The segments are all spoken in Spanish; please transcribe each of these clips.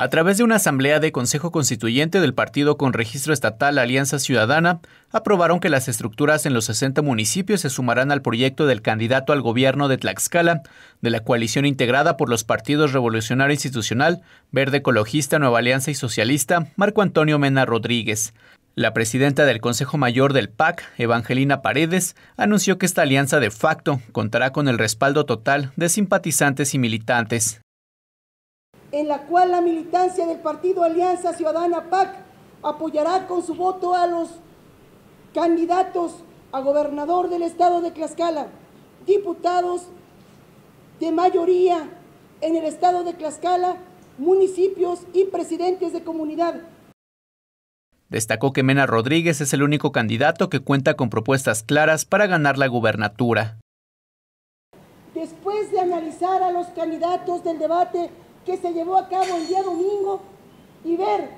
A través de una asamblea de Consejo Constituyente del partido con registro estatal Alianza Ciudadana, aprobaron que las estructuras en los 60 municipios se sumarán al proyecto del candidato al gobierno de Tlaxcala, de la coalición integrada por los partidos Revolucionario Institucional, Verde Ecologista, Nueva Alianza y Socialista, Marco Antonio Mena Rodríguez. La presidenta del Consejo Mayor del PAC, Evangelina Paredes, anunció que esta alianza de facto contará con el respaldo total de simpatizantes y militantes en la cual la militancia del partido Alianza Ciudadana PAC apoyará con su voto a los candidatos a gobernador del estado de Tlaxcala, diputados de mayoría en el estado de Tlaxcala, municipios y presidentes de comunidad. Destacó que Mena Rodríguez es el único candidato que cuenta con propuestas claras para ganar la gubernatura. Después de analizar a los candidatos del debate que se llevó a cabo el día domingo y ver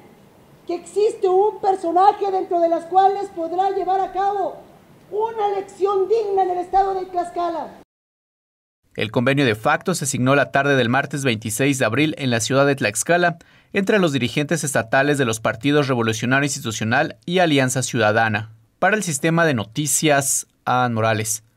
que existe un personaje dentro de las cuales podrá llevar a cabo una elección digna en el estado de Tlaxcala. El convenio de facto se signó la tarde del martes 26 de abril en la ciudad de Tlaxcala entre los dirigentes estatales de los partidos Revolucionario Institucional y Alianza Ciudadana. Para el sistema de noticias, a Morales.